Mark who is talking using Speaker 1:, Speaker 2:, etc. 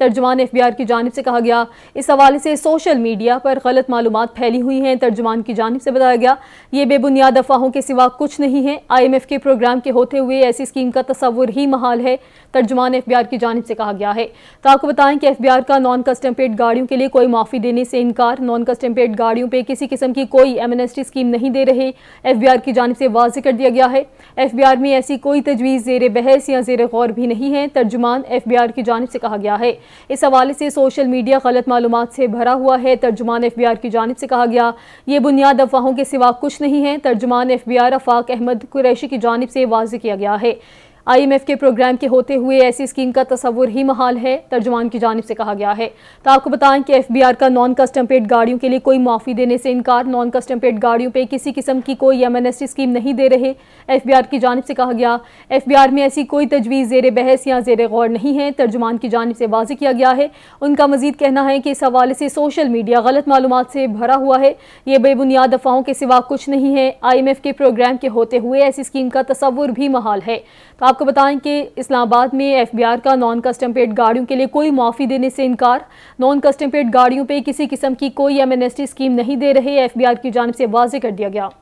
Speaker 1: तर्जुमान F B are की जानब से कहा गया इस हवाले से सोशल मीडिया पर गलत मालूम फैली हुई हैं तर्जुमान की जानब से बताया गया ये बेबुनियाद अफवाहों के सिवा कुछ नहीं है आई एम एफ़ के प्रोग्राम के होते हुए ऐसी स्कीम का तस्वुर ही महाल है तर्जुमान एफ बी आर की जानब से कहा गया है तो आपको बताएं कि एफ बी आर का नॉन कस्टम पेड गाड़ियों के लिए कोई माफ़ी देने से इनकार नॉन कस्टम पेड गाड़ियों पर किसी किस्म की कोई M N S T scheme नहीं दे रहे एफ बी आर की जानब से वाज कर दिया गया है एफ बी आर में ऐसी कोई तजवीज़ जेर बहस या जेर गौर भी नहीं है तर्जुमान एफ बी आर की जानब से कहा गया है इस हवाले से सोशल मीडिया गलत मालूम से भरा हुआ है तर्जुमान एफ बी आर की जानब से कहा गया ये बुनियाद अफवाहों के सिवा कुछ नहीं है तर्जुमान F B R Afaq Ahmed Qureshi की जानब से वाज किया गया है आईएमएफ के प्रोग्राम के होते हुए ऐसी स्कीम का तस्वुर ही महाल है तर्जुमान की जानब से कहा गया है तो आपको बताएं कि एफबीआर का नॉन कस्टम पेड गाड़ियों के लिए कोई माफ़ी देने से इनकार नॉन कस्टम पेड गाड़ियों पर पे किसी किस्म की कोई एमएनएसटी स्कीम नहीं दे रहे एफबीआर की जानब से कहा गया एफ में ऐसी कोई तजवीज़ जेर बहस या जेर गौर नहीं है तर्जुमान की जानब से वाजी किया गया है उनका मजीद कहना है कि इस हवाले से सोशल मीडिया गलत मालूम से भरा हुआ है ये बेबुनियाद अफवाहों के सिवा कुछ नहीं है आई एम एफ के प्रोग्राम के होते हुए ऐसी स्कीम का तस्वुर भी महाल है तो आप आपको बताएं कि इस्लामाबाद में एफबीआर का नॉन कस्टम पेड गाड़ियों के लिए कोई माफ़ी देने से इनकार नॉन कस्टम पेड गाड़ियों पर किसी किस्म की कोई एमएनएसटी स्कीम नहीं दे रहे एफबीआर की जानब से वाजे कर दिया गया